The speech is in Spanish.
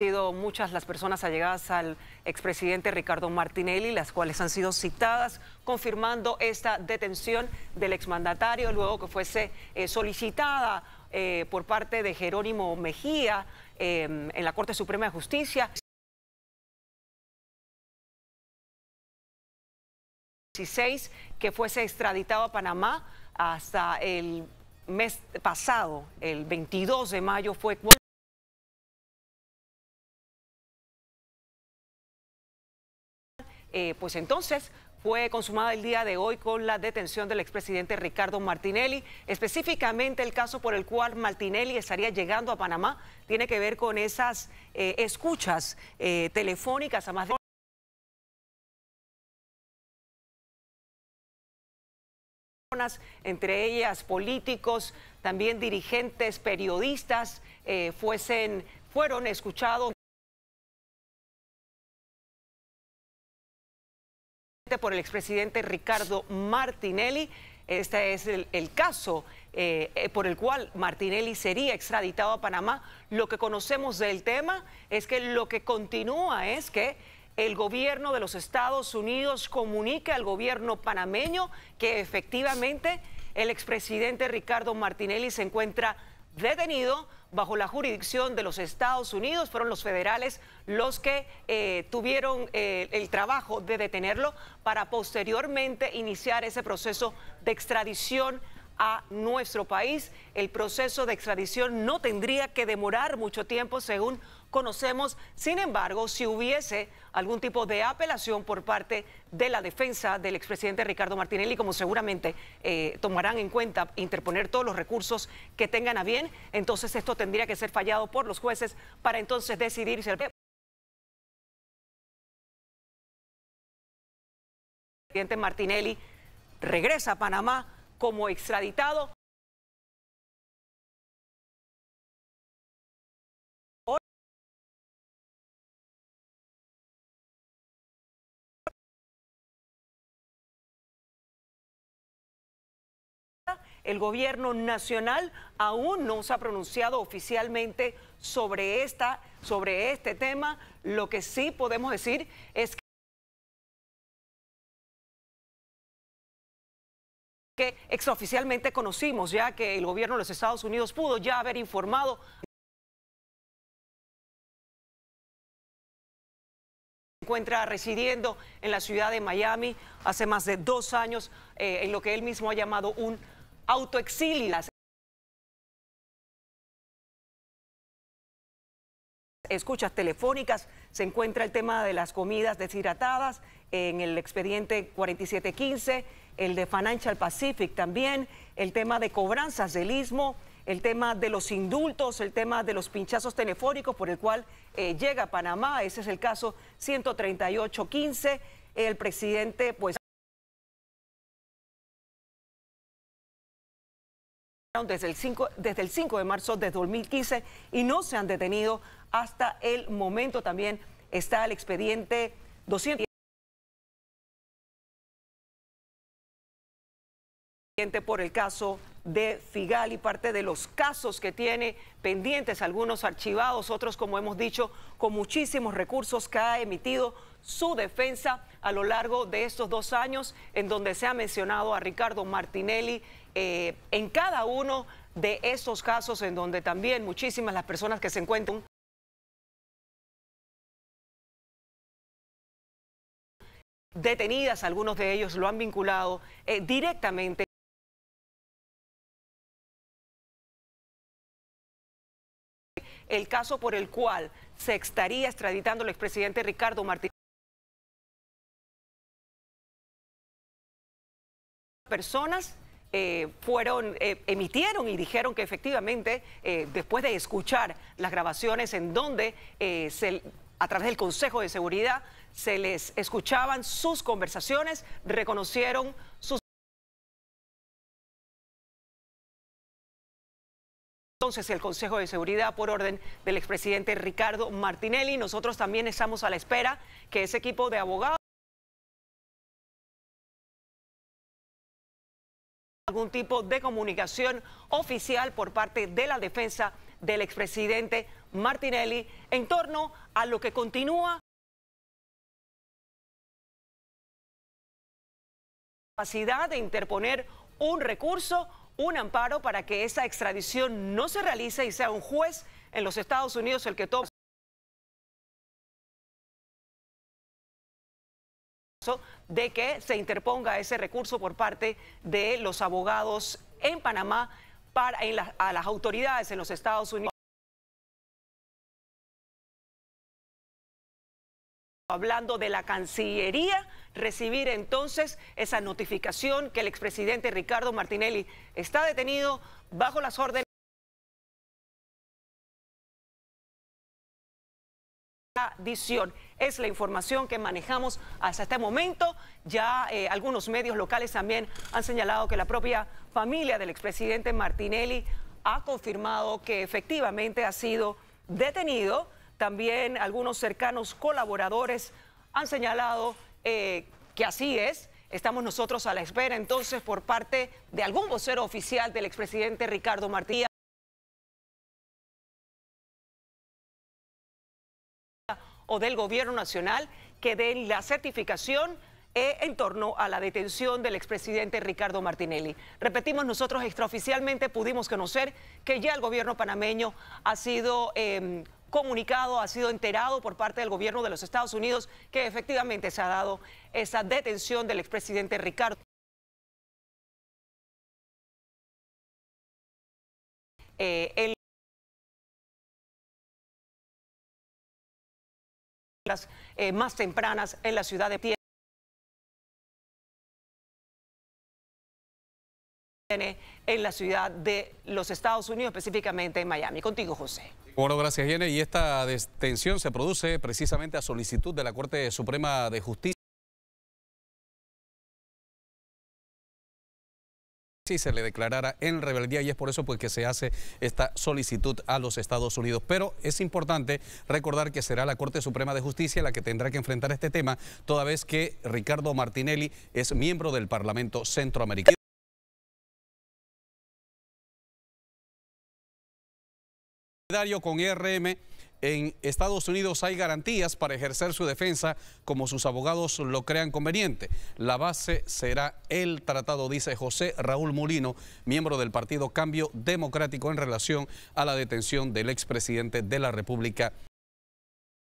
sido muchas las personas allegadas al expresidente Ricardo Martinelli, las cuales han sido citadas confirmando esta detención del exmandatario luego que fuese eh, solicitada eh, por parte de Jerónimo Mejía em, en la Corte Suprema de Justicia. 16, que fuese extraditado a Panamá hasta el mes pasado, el 22 de mayo fue Eh, pues entonces fue consumada el día de hoy con la detención del expresidente Ricardo Martinelli. Específicamente el caso por el cual Martinelli estaría llegando a Panamá tiene que ver con esas eh, escuchas eh, telefónicas a más de... entre ellas políticos, también dirigentes, periodistas, fuesen, fueron escuchados. por el expresidente Ricardo Martinelli. Este es el, caso eh, eh, por el cual Martinelli sería extraditado a Panamá. Lo que conocemos del tema es que lo que continúa es que el gobierno de los Estados Unidos comunica al gobierno panameño que efectivamente el expresidente Ricardo Martinelli se encuentra detenido bajo la jurisdicción de los Estados Unidos. Fueron los federales los que eh, tuvieron eh, el trabajo de detenerlo para posteriormente iniciar ese proceso de extradición a nuestro país. El proceso de extradición no tendría que demorar mucho tiempo, según conocemos. Sin embargo, si hubiese algún tipo de apelación por parte de la defensa del expresidente Ricardo Martinelli, como seguramente eh, tomarán en cuenta interponer todos los recursos que tengan a bien, entonces esto tendría que ser fallado por los jueces para entonces decidir si el presidente Martinelli regresa a Panamá como extraditado. El gobierno nacional aún no se ha pronunciado oficialmente sobre, esta, sobre este tema. Lo que sí podemos decir es que... extraoficialmente conocimos ya que el gobierno de los Estados Unidos pudo ya haber informado encuentra residiendo en la ciudad de Miami hace más de dos años eh, en lo que él mismo ha llamado un autoexilio. Escuchas telefónicas, se encuentra el tema de las comidas deshidratadas en el expediente 4715 el de Financial Pacific también, el tema de cobranzas del istmo, el tema de los indultos, el tema de los pinchazos telefónicos por el cual eh, llega a Panamá, ese es el caso 13815, el presidente pues... Desde el, 5, desde el 5 de marzo de 2015 y no se han detenido hasta el momento. También está el expediente 200. por el caso de Figal y parte de los casos que tiene pendientes, algunos archivados, otros, como hemos dicho, con muchísimos recursos que ha emitido su defensa a lo largo de estos dos años, en donde se ha mencionado a Ricardo Martinelli eh, en cada uno de estos casos, en donde también muchísimas las personas que se encuentran detenidas, algunos de ellos lo han vinculado eh, directamente el caso por el cual se estaría extraditando el expresidente Ricardo Martínez. Personas eh, fueron, eh, emitieron y dijeron que efectivamente, eh, después de escuchar las grabaciones en donde se, a través del Consejo de Seguridad se les escuchaban sus conversaciones, reconocieron Entonces, el Consejo de Seguridad por orden del expresidente Ricardo Martinelli, nosotros también estamos a la espera que ese equipo de abogados algún tipo de comunicación oficial por parte de la defensa del expresidente Martinelli en torno a lo que continúa capacidad de interponer un recurso un amparo para que esa extradición no se realice y sea un juez en los Estados Unidos el que tome de que se interponga ese recurso por parte de los abogados en Panamá para, a las autoridades en los Estados Unidos. Hablando de la Cancillería recibir entonces esa notificación que el expresidente Ricardo Martinelli está detenido bajo las órdenes. de la adición. Es la información que manejamos hasta este momento. Ya eh, algunos medios locales también han señalado que la propia familia del expresidente Martinelli ha confirmado que efectivamente ha sido detenido. También algunos cercanos colaboradores han señalado eh, que así es. Estamos nosotros a la espera entonces por parte de algún vocero oficial del expresidente Ricardo Martínez o del gobierno nacional que den la certificación eh, en torno a la detención del expresidente Ricardo Martinelli. Repetimos, nosotros extraoficialmente pudimos conocer que ya el gobierno panameño ha sido em, comunicado, ha sido enterado por parte del gobierno de los Estados Unidos que efectivamente se ha dado esa detención del expresidente Ricardo. Eh, las eh, más tempranas en la ciudad de en la ciudad de los Estados Unidos, específicamente en Miami. Contigo, José. Bueno, gracias, Jenny. Y esta detención se produce precisamente a solicitud de la Corte Suprema de Justicia. si se le declarara en rebeldía y es por eso pues que se hace esta solicitud a los Estados Unidos. Pero es importante recordar que será la Corte Suprema de Justicia la que tendrá que enfrentar este tema, toda vez que Ricardo Martinelli es miembro del Parlamento Centroamericano. con RM en Estados Unidos hay garantías para ejercer su defensa como sus abogados lo crean conveniente. La base será el tratado, dice José Raúl Molino, miembro del partido Cambio Democrático en relación a la detención del expresidente de la República